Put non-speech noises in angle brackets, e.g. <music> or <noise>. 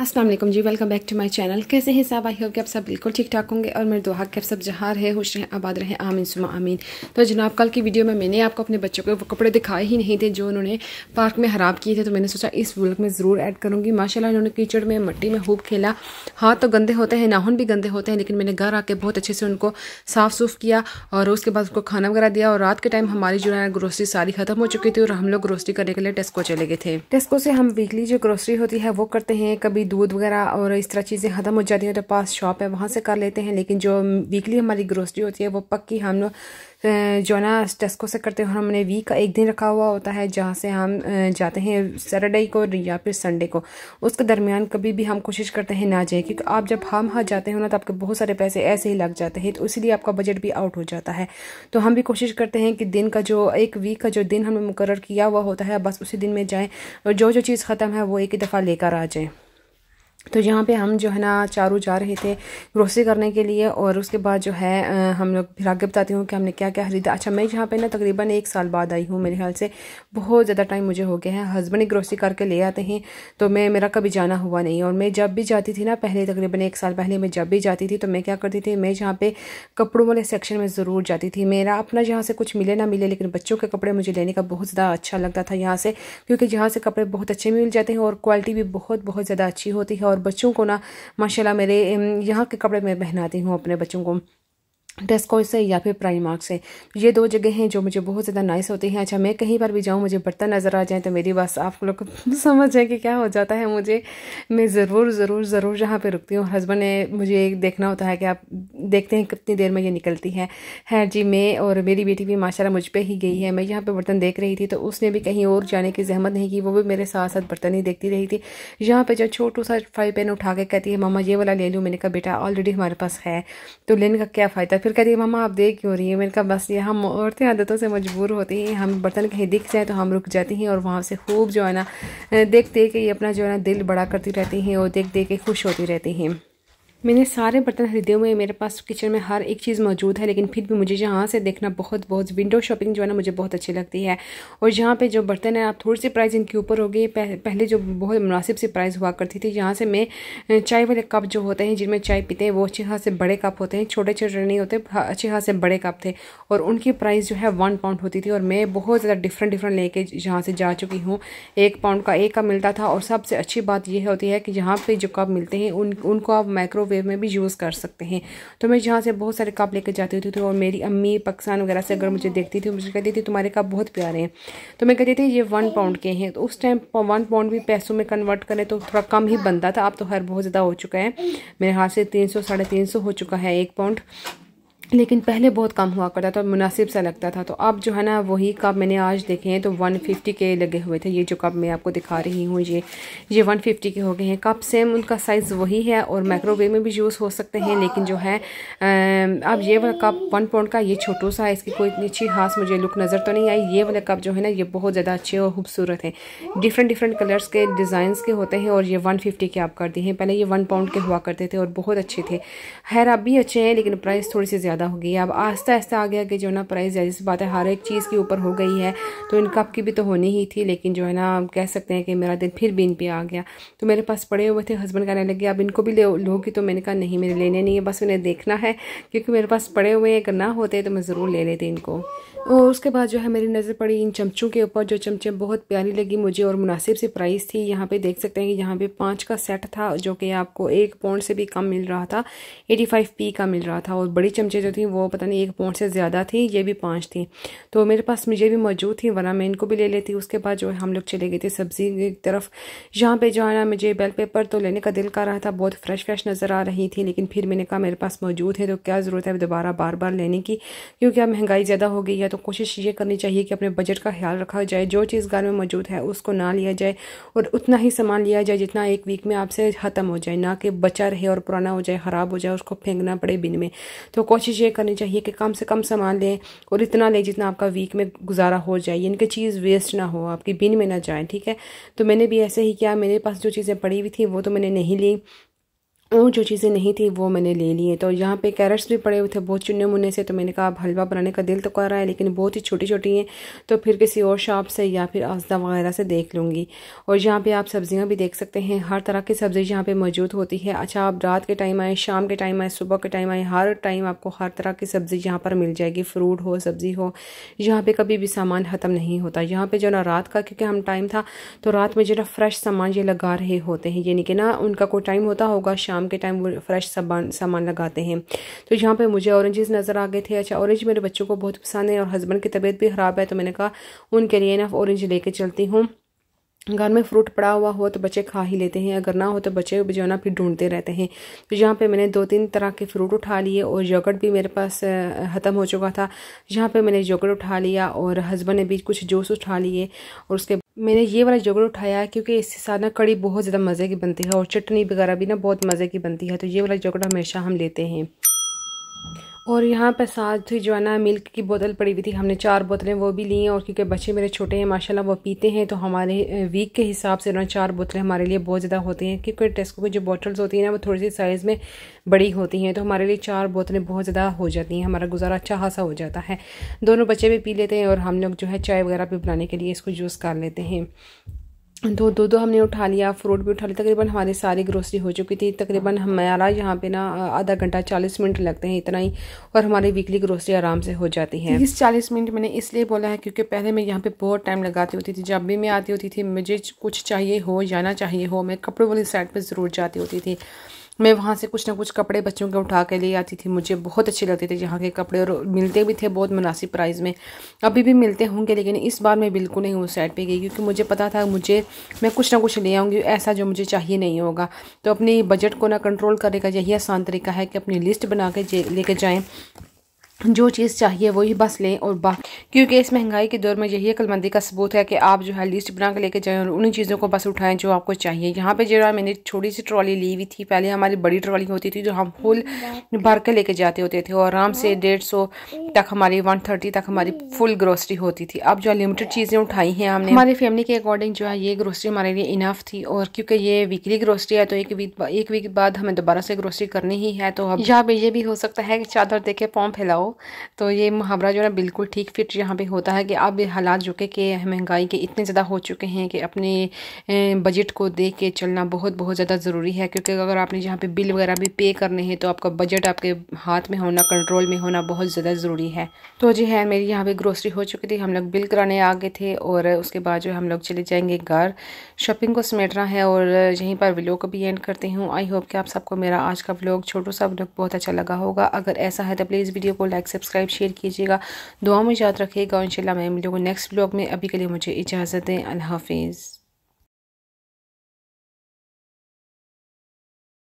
Aslam ji welcome back to my channel कैसे हैं साहब आई हो कि आप सब बिल्कुल ठीक ठाक होंगे और मेरे दोहा के आप सब जहाँ रहे खुश रहें आबाद रहें आमीन सुमा आमीन तो जनाब कल की वीडियो में मैंने आपको अपने बच्चों के वो कपड़े दिखाए ही नहीं थे जो उन्होंने पार्क में ख़राब किए थे तो मैंने सोचा इस व्लॉग में ज़रूर ऐड करूँगी माशाला उन्होंने कीचड़ में मट्टी में खूब खेला हाथ तो गंदे होते हैं नाहन भी गंदे होते हैं लेकिन मैंने घर आके बहुत अच्छे से उनको साफ़ सूफ किया और उसके बाद उसको खाना वगैरह दिया और रात के टाइम हमारी जो है ग्रोसरी सारी ख़त्म हो चुकी थी और हम लोग ग्रोसरी करने के लिए टेस्को चले गए थे टेस्को से हम वीकली जो ग्रोसरी होती है वो करते हैं कभी दूध वगैरह और इस तरह चीज़ें ख़त्म हो जाती हैं तो पास शॉप है वहाँ से कर लेते हैं लेकिन जो वीकली हमारी ग्रोसरी होती है वो पक्की हम लोग जो ना टेस्को से करते हैं हमने वीक का एक दिन रखा हुआ होता है जहाँ से हम जाते हैं सैटरडे को या फिर संडे को उसके दरमियान कभी भी हम कोशिश करते हैं ना जाए क्योंकि आप जब हम हाँ जाते हो ना तो आपके बहुत सारे पैसे ऐसे ही लग जाते हैं तो इसीलिए आपका बजट भी आउट हो जाता है तो हम भी कोशिश करते हैं कि दिन का जो एक वीक का जो दिन हमने मुकर किया हुआ होता है बस उसी दिन में जाएँ और जो जो चीज़ ख़त्म है वो एक ही दफ़ा लेकर आ जाएँ तो यहाँ पे हम जो है ना चारों जा रहे थे ग्रोसरी करने के लिए और उसके बाद जो है हम लोग फिर आगे बताती हूँ कि हमने क्या क्या खरीदा अच्छा मैं यहाँ पे ना तकरीबन एक साल बाद आई हूँ मेरे ख्याल से बहुत ज़्यादा टाइम मुझे हो गया है हस्बैंड ही ग्रोसरी करके ले आते हैं तो मैं मेरा कभी जाना हुआ नहीं और मैं जब भी जाती थी ना पहले तकरीबन एक साल पहले मैं जब भी जाती थी तो मैं क्या करती थी मैं जहाँ पर कपड़ों वाले सेक्शन में ज़रूर जाती थी मेरा अपना जहाँ से कुछ मिले ना मिले लेकिन बच्चों के कपड़े मुझे लेने का बहुत ज़्यादा अच्छा लगता था यहाँ से क्योंकि जहाँ से कपड़े बहुत अच्छे मिल जाते हैं और क्वालिटी भी बहुत बहुत ज़्यादा अच्छी होती है और और बच्चों को ना माशाल्लाह मेरे यहाँ के कपड़े मैं पहनाती हूँ अपने बच्चों को टेस्को से या फिर प्राइमार्क से ये दो जगह हैं जो मुझे बहुत ज़्यादा नाइस होती हैं अच्छा मैं कहीं पर भी जाऊँ मुझे बर्तन नज़र आ जाए तो मेरी बस आप लोग <laughs> समझ जाए कि क्या हो जाता है मुझे मैं ज़रूर ज़रूर ज़रूर यहाँ पे रुकती हूँ हस्बैंड ने मुझे देखना होता है कि आप देखते हैं कितनी देर में ये निकलती है है जी मैं और मेरी बेटी भी माशाला मुझ पर ही गई है मैं यहाँ पर बर्तन देख रही थी तो उसने भी कहीं और जाने की जहमत नहीं की वो भी मेरे साथ साथ बर्तन ही देखती रही थी यहाँ पर जो छोटू सा फ्राई पैन उठा के कहती है मामा ये वाला ले लूँ मैंने कहा बेटा ऑलरेडी हमारे पास है तो लेने का क्या फ़ायदा फिर कहती है मामा आप देख क्यों रही है मैंने कहा बस ये हम औरतें आदतों से मजबूर होती हैं हम बर्तन कहीं दिख जाए तो हम रुक जाती हैं और वहाँ से खूब जो है ना देख देख के ये अपना जो है ना दिल बड़ा करती रहती हैं और देख देख के खुश होती रहती हैं मैंने सारे बर्तन खरीदे हुए हैं मेरे पास किचन में हर एक चीज़ मौजूद है लेकिन फिर भी मुझे यहाँ से देखना बहुत बहुत विंडो शॉपिंग जो है ना मुझे बहुत अच्छी लगती है और यहाँ पे जो बर्तन है आप थोड़ी सी प्राइस इनके ऊपर हो गई पहले जो बहुत मुनासिब सी प्राइस हुआ करती थी यहाँ से मैं चाय वाले कप जो होते हैं जिनमें चाय पीते हैं वो अच्छे खास से बड़े कप होते हैं छोटे छोटे नहीं होते हाँ, अच्छे खास से बड़े कप थे और उनकी प्राइस जो है वन पाउंड होती थी और मैं बहुत ज़्यादा डिफरेंट डिफरेंट लेके यहाँ से जा चुकी हूँ एक पाउंड का एक कप मिलता था और सबसे अच्छी बात यह होती है कि यहाँ पर जो कप मिलते हैं उन उनको आप माइक्रो माइक्रोवेव में भी यूज़ कर सकते हैं तो मैं जहाँ से बहुत सारे कप लेकर जाती होती थी और मेरी अम्मी पाकिस्तान वगैरह से अगर मुझे देखती थी मुझे कहती थी तुम्हारे कप बहुत प्यारे हैं तो मैं कहती थी ये वन पाउंड के हैं तो उस टाइम वन पाउंड भी पैसों में कन्वर्ट करें तो थोड़ा कम ही बनता था अब तो हर बहुत ज़्यादा हो चुका है मेरे हाथ से तीन सौ हो चुका है एक पाउंड लेकिन पहले बहुत कम हुआ करता था मुनासिब सा लगता था तो अब जो है ना वही कप मैंने आज देखे हैं तो 150 के लगे हुए थे ये जो कप मैं आपको दिखा रही हूँ ये ये 150 के हो गए हैं कप सेम उनका साइज़ वही है और माइक्रोवेव में भी यूज़ हो सकते हैं लेकिन जो है अब ये वाला कप वन पाउंड का ये छोटू सा है इसकी कोई इतनी अच्छी खास मुझे लुक नज़र तो नहीं आई ये वाला कप जो है ना ये बहुत ज़्यादा अच्छे और खूबसूरत हैं डिफरेंट डिफरेंट कलर्स के डिज़ाइन के होते हैं और ये वन के आप कर दिए हैं पहले ये वन पाउंड के हुआ करते थे और बहुत अच्छे थे हैर अब भी अच्छे हैं लेकिन प्राइस थोड़ी सी ज़्यादा ज़्यादा हो गई है अब आस्ता आस्ता आ गया कि जो ना प्राइस जैसे बात है हर एक चीज़ के ऊपर हो गई है तो इन कप की भी तो होनी ही थी लेकिन जो है ना कह सकते हैं कि मेरा दिन फिर भी इन पर आ गया तो मेरे पास पड़े हुए थे हस्बैंड कहने लगे अब इनको भी लोगी तो मैंने कहा नहीं मेरे लेने नहीं है बस उन्हें देखना है क्योंकि मेरे पास पड़े हुए हैं अगर ना होते तो मैं ज़रूर ले लेती इनको और उसके बाद जो है मेरी नज़र पड़ी इन चमचों के ऊपर जो चमचे बहुत प्यारी लगी मुझे और मुनासिब सी प्राइस थी यहाँ पे देख सकते हैं कि यहाँ पे पाँच का सेट था जो कि आपको एक पौंड से भी कम मिल रहा था 85 पी का मिल रहा था और बड़ी चमचे जो थी वो पता नहीं एक पॉइंट से ज़्यादा थी ये भी पाँच थी तो मेरे पास मुझे भी मौजूद थी वरना मैं इनको भी ले लेती उसके बाद जो है हम लोग चले गए थे सब्ज़ी की तरफ यहाँ पे जो है ना मुझे बेल पेपर तो लेने का दिल कर रहा था बहुत फ्रेश फ्रेश नज़र आ रही थी लेकिन फिर मैंने कहा मेरे पास मौजूद है तो क्या ज़रूरत है दोबारा बार बार लेने की क्योंकि अब महंगाई ज़्यादा हो गई है तो कोशिश ये करनी चाहिए कि अपने बजट का ख्याल रखा जाए जो चीज़ घर में मौजूद है उसको ना लिया जाए और उतना ही सामान लिया जाए जितना एक वीक में आपसे ख़त्म हो जाए ना कि बचा रहे और पुराना हो जाए ख़राब हो जाए उसको फेंकना पड़े बिन में तो कोशिश कोशिश ये करनी चाहिए कि कम से कम सामान लें और इतना लें जितना आपका वीक में गुजारा हो जाए इनकी चीज़ वेस्ट ना हो आपकी बिन में ना जाए ठीक है तो मैंने भी ऐसे ही किया मेरे पास जो चीज़ें पड़ी हुई थी वो तो मैंने नहीं ली और जो चीज़ें नहीं थी वो मैंने ले लिए तो यहाँ पे कैरेट्स भी पड़े हुए थे बहुत चुने मुन्ने से तो मैंने कहा अब हलवा बनाने का दिल तो कर रहा है लेकिन बहुत ही छोटी छोटी हैं तो फिर किसी और शॉप से या फिर आसदा वगैरह से देख लूँगी और यहाँ पे आप सब्ज़ियाँ भी देख सकते हैं हर तरह की सब्ज़ी यहाँ पर मौजूद होती है अच्छा आप रात के टाइम आए शाम के टाइम आए सुबह के टाइम आए हर टाइम आपको हर तरह की सब्ज़ी यहाँ पर मिल जाएगी फ्रूट हो सब्ज़ी हो यहाँ पर कभी भी सामान ख़त्म नहीं होता यहाँ पर जो ना रात का क्योंकि हम टाइम था तो रात में जो ना फ्रेश सामान ये लगा रहे होते हैं यानी कि ना उनका कोई टाइम होता होगा शाम शाम के टाइम वो फ्रेश सामान सामान लगाते हैं तो यहाँ पे मुझे ऑरेंजेस नज़र आ गए थे अच्छा ऑरेंज मेरे बच्चों को बहुत पसंद है और हस्बैंड की तबीयत भी ख़राब है तो मैंने कहा उनके लिए ना ऑरेंज लेके चलती हूँ घर में फ्रूट पड़ा हुआ हो तो बच्चे खा ही लेते हैं अगर ना हो तो बच्चे जो है ना फिर ढूंढते रहते हैं तो यहाँ पे मैंने दो तीन तरह के फ्रूट उठा लिए और योगर्ट भी मेरे पास ख़त्म हो चुका था यहाँ पे मैंने योगर्ट उठा लिया और हस्बैंड ने भी कुछ जूस उठा लिए और उसके मैंने ये वाला जोगर उठाया है क्योंकि इसके साथ ना कड़ी बहुत ज़्यादा मज़े की बनती है और चटनी वगैरह भी ना बहुत मज़े की बनती है तो ये वाला जोगर हमेशा हम लेते हैं और यहाँ पर साथ ही जो है ना मिल्क की बोतल पड़ी हुई थी हमने चार बोतलें वो भी ली हैं और क्योंकि बच्चे मेरे छोटे हैं माशाल्लाह वो पीते हैं तो हमारे वीक के हिसाब से ना चार बोतलें हमारे लिए बहुत ज़्यादा होती हैं क्योंकि टेस्को की जो बॉटल्स होती हैं ना वो थोड़ी सी साइज़ में बड़ी होती हैं तो हमारे लिए चार बोतलें बहुत ज़्यादा हो जाती हैं हमारा गुजारा अच्छा खासा हो जाता है दोनों बच्चे भी पी लेते हैं और हम लोग जो है चाय वगैरह भी बनाने के लिए इसको यूज़ कर लेते हैं तो दो दो हमने उठा लिया फ्रूट भी उठा लिया तकरीबन हमारी सारी ग्रोसरी हो चुकी थी तकरीबन हमारा यहाँ पे ना आधा घंटा चालीस मिनट लगते हैं इतना ही और हमारी वीकली ग्रोसरी आराम से हो जाती है इस चालीस मिनट मैंने इसलिए बोला है क्योंकि पहले मैं यहाँ पे बहुत टाइम लगाती होती थी जब भी मैं आती होती थी मुझे कुछ चाहिए हो जाना चाहिए हो मैं कपड़ों वाली साइड पर ज़रूर जाती होती थी मैं वहाँ से कुछ ना कुछ कपड़े बच्चों के उठा के ले आती थी मुझे बहुत अच्छे लगते थे यहाँ के कपड़े और मिलते भी थे बहुत मुनासिब प्राइस में अभी भी मिलते होंगे लेकिन इस बार मैं बिल्कुल नहीं उस साइड पे गई क्योंकि मुझे पता था मुझे मैं कुछ ना कुछ ले आऊँगी ऐसा जो मुझे चाहिए नहीं होगा तो अपने बजट को ना कंट्रोल करने का यही आसान तरीका है कि अपनी लिस्ट बना के लेके जाएँ जो चीज़ चाहिए वही बस लें और बा क्योंकि इस महंगाई के दौर में यही अकलमंदी का सबूत है कि आप जो है लिस्ट बना के लेके जाएं और उन्हीं चीज़ों को बस उठाएं जो आपको चाहिए यहाँ पे जो है मैंने छोटी सी ट्रॉली ली हुई थी पहले हमारी बड़ी ट्रॉली होती थी जो हम फुल भर के लेके जाते होते थे और आराम से डेढ़ सौ तक हमारी वन थर्टी तक हमारी फुल ग्रोसरी होती थी अब जो है लिमिटेड चीज़ें उठाई हैं हमने हमारी फैमिली के अकॉर्डिंग जो है ये ग्रोसरी हमारे लिए इनफ थी और क्योंकि ये वीकली ग्रोसरी है तो एक वीक एक वीक बाद हमें दोबारा से ग्रोसरी करनी ही है तो अब यहाँ पर यह भी हो सकता है कि चादर देखे पॉम्प फैलाओ हो तो ये मुहावरा जो है बिल्कुल ठीक फिट यहाँ पे होता है कि अब हालात जो के महंगाई के इतने ज़्यादा हो चुके हैं कि अपने बजट को देख के चलना बहुत बहुत ज़्यादा ज़रूरी है क्योंकि अगर आपने यहाँ पे बिल वगैरह भी पे करने हैं तो आपका बजट आपके हाथ में होना कंट्रोल में होना बहुत ज़्यादा ज़रूरी है तो जी है हाँ, मेरी यहाँ पर ग्रोसरी हो चुकी थी हम लोग बिल कराने आ गए थे और उसके बाद जो हम लोग चले जाएंगे घर शॉपिंग को समेटना है और यहीं पर व्लॉग भी एंड करती हूँ आई होप कि आप सबको मेरा आज का व्लॉग छोटो सा व्लॉग बहुत अच्छा लगा होगा अगर ऐसा है तो प्लीज़ वीडियो को लाइक सब्सक्राइब शेयर कीजिएगा दुआ में याद रखिएगा इन शाला मैं मिलूँगा नेक्स्ट ब्लॉग में अभी के लिए मुझे इजाज़त दें अल्लाह हाफिज़